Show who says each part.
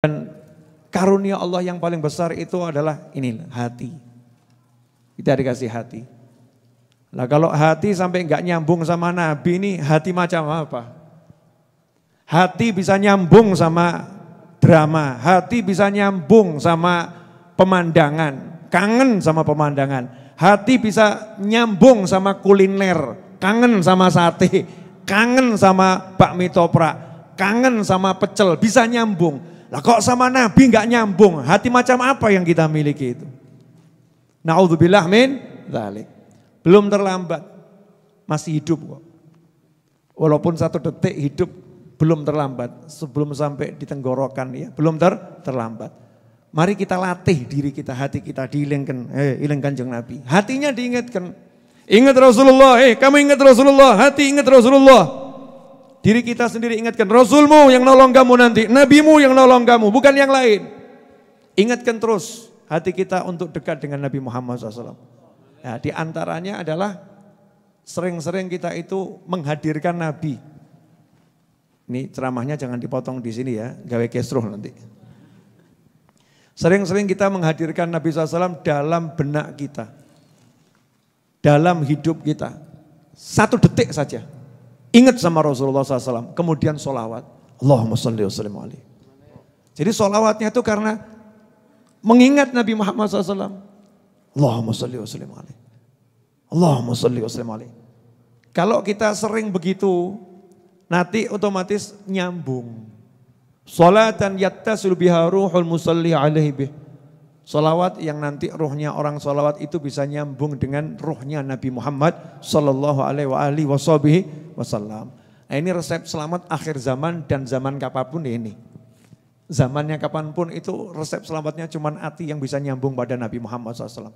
Speaker 1: Dan karunia Allah yang paling besar itu adalah ini hati. Kita dikasih hati. Nah kalau hati sampai nggak nyambung sama Nabi ini hati macam apa? Hati bisa nyambung sama drama, hati bisa nyambung sama pemandangan, kangen sama pemandangan. Hati bisa nyambung sama kuliner, kangen sama sate, kangen sama bakmi toprak, kangen sama pecel, bisa nyambung. Lah kok sama Nabi nggak nyambung? Hati macam apa yang kita miliki itu? Naudzubillah min dzalik. Belum terlambat. Masih hidup kok. Walaupun satu detik hidup belum terlambat sebelum sampai di tenggorokan ya, belum ter terlambat. Mari kita latih diri kita, hati kita dihilangkan, eh, hilangkan jeng Nabi. Hatinya diingatkan. Ingat Rasulullah, eh kamu ingat Rasulullah, hati ingat Rasulullah. Diri kita sendiri ingatkan, Rasulmu yang nolong kamu nanti, Nabimu yang nolong kamu, bukan yang lain. Ingatkan terus hati kita untuk dekat dengan Nabi Muhammad SAW. Nah, di antaranya adalah sering-sering kita itu menghadirkan Nabi. Ini ceramahnya jangan dipotong di sini ya, gawe kesruh nanti. Sering-sering kita menghadirkan Nabi SAW dalam benak kita. Dalam hidup kita. Satu detik saja Ingat sama Rasulullah SAW. Kemudian solawat. Allahumma salli wa sallim alaihi. Jadi solawatnya itu karena mengingat Nabi Muhammad SAW. Allahumma salli wa sallim alaihi. Allahumma salli wa sallim alaihi. Kalau kita sering begitu, nanti otomatis nyambung. Salatan yatta sulbiha ruhul musalli alaihi bih. Salawat yang nanti ruhnya orang salawat itu bisa nyambung dengan ruhnya Nabi Muhammad sallallahu alaihi wa alihi wa wasallam. Nah, ini resep selamat akhir zaman dan zaman kapanpun ya ini. Zamannya kapanpun itu resep selamatnya cuma hati yang bisa nyambung pada Nabi Muhammad SAW.